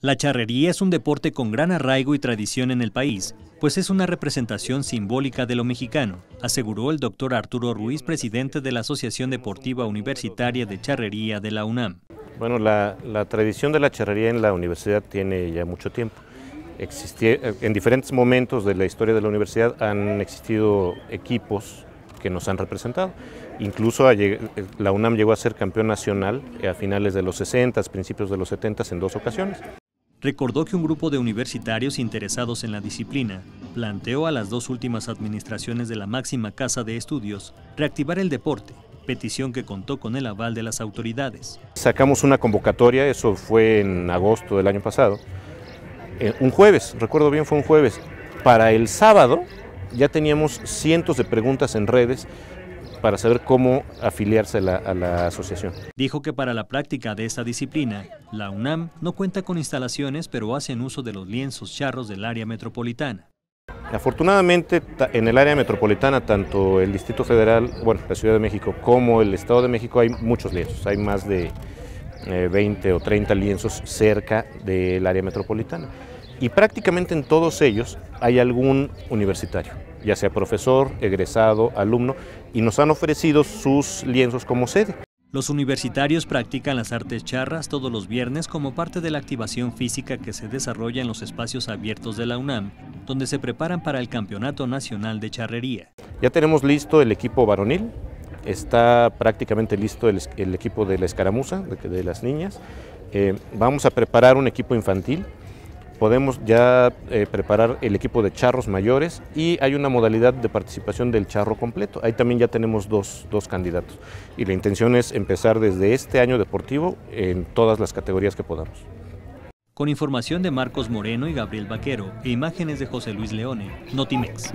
La charrería es un deporte con gran arraigo y tradición en el país, pues es una representación simbólica de lo mexicano, aseguró el doctor Arturo Ruiz, presidente de la Asociación Deportiva Universitaria de Charrería de la UNAM. Bueno, la, tradición de la charrería en la universidad tiene ya mucho tiempo. Eh, en diferentes momentos de la historia de la universidad han existido equipos que nos han representado. Incluso la UNAM llegó a ser campeón nacional a finales de los 60, principios de los 70 en dos ocasiones recordó que un grupo de universitarios interesados en la disciplina planteó a las dos últimas administraciones de la máxima casa de estudios reactivar el deporte, petición que contó con el aval de las autoridades. Sacamos una convocatoria, eso fue en agosto del año pasado, eh, un jueves, recuerdo bien fue un jueves, para el sábado ya teníamos cientos de preguntas en redes para saber cómo afiliarse a la, asociación. Dijo que para la práctica de esta disciplina, la UNAM no cuenta con instalaciones, pero hacen uso de los lienzos charros del área metropolitana. Afortunadamente, en el área metropolitana, tanto el Distrito Federal, bueno, la Ciudad de México, como el Estado de México, hay muchos lienzos, hay más de 20 eh, o 30 lienzos cerca del área metropolitana. Y prácticamente en todos ellos hay algún universitario ya sea profesor, egresado, alumno, y nos han ofrecido sus lienzos como sede. Los universitarios practican las artes charras todos los viernes como parte de la activación física que se desarrolla en los espacios abiertos de la UNAM, donde se preparan para el Campeonato Nacional de Charrería. Ya tenemos listo el equipo varonil, está prácticamente listo el, equipo de la escaramuza, de, las niñas. Eh, vamos a preparar un equipo infantil podemos ya eh, preparar el equipo de charros mayores y hay una modalidad de participación del charro completo. Ahí también ya tenemos dos, dos candidatos y la intención es empezar desde este año deportivo en todas las categorías que podamos. Con información de Marcos Moreno y Gabriel Vaquero e imágenes de José Luis Leone, Notimex.